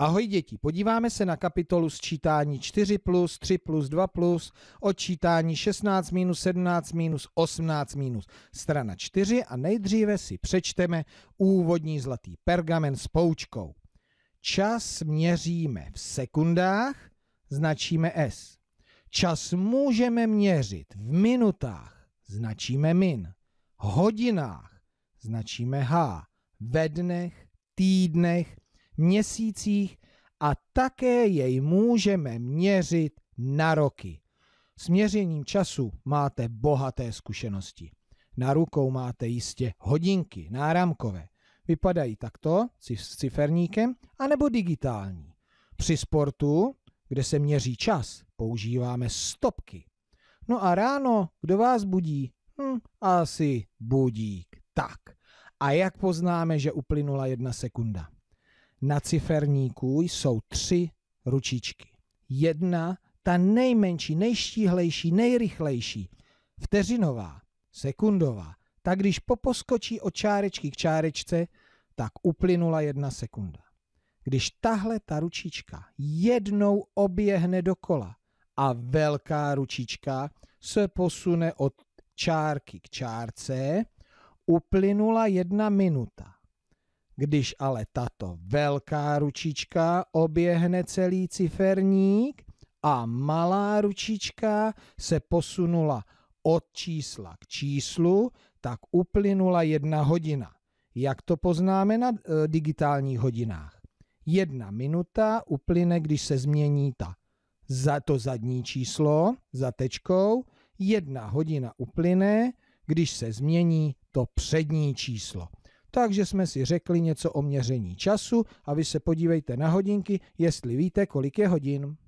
Ahoj děti, podíváme se na kapitolu sčítání 4 plus, 3 plus, 2 plus, odčítání 16 minus, 17 minus, 18 minus, strana 4 a nejdříve si přečteme úvodní zlatý pergamen s poučkou. Čas měříme v sekundách, značíme S. Čas můžeme měřit v minutách, značíme min. Hodinách, značíme H. Ve dnech, týdnech, měsících a také jej můžeme měřit na roky. S měřením času máte bohaté zkušenosti. Na rukou máte jistě hodinky náramkové. Vypadají takto, s ciferníkem, anebo digitální. Při sportu, kde se měří čas, používáme stopky. No a ráno, kdo vás budí? Hm, asi budík. Tak. A jak poznáme, že uplynula jedna sekunda? na ciferníku jsou tři ručičky. Jedna, ta nejmenší, nejštíhlejší, nejrychlejší, vteřinová, sekundová, tak když poposkočí od čárečky k čárečce, tak uplynula jedna sekunda. Když tahle ta ručička jednou oběhne dokola a velká ručička se posune od čárky k čárce, uplynula jedna minuta. Když ale tato velká ručička oběhne celý ciferník a malá ručička se posunula od čísla k číslu, tak uplynula jedna hodina. Jak to poznáme na e, digitálních hodinách? Jedna minuta uplyne, když se změní ta za to zadní číslo za tečkou, jedna hodina uplyne, když se změní to přední číslo. Takže jsme si řekli něco o měření času a vy se podívejte na hodinky, jestli víte, kolik je hodin.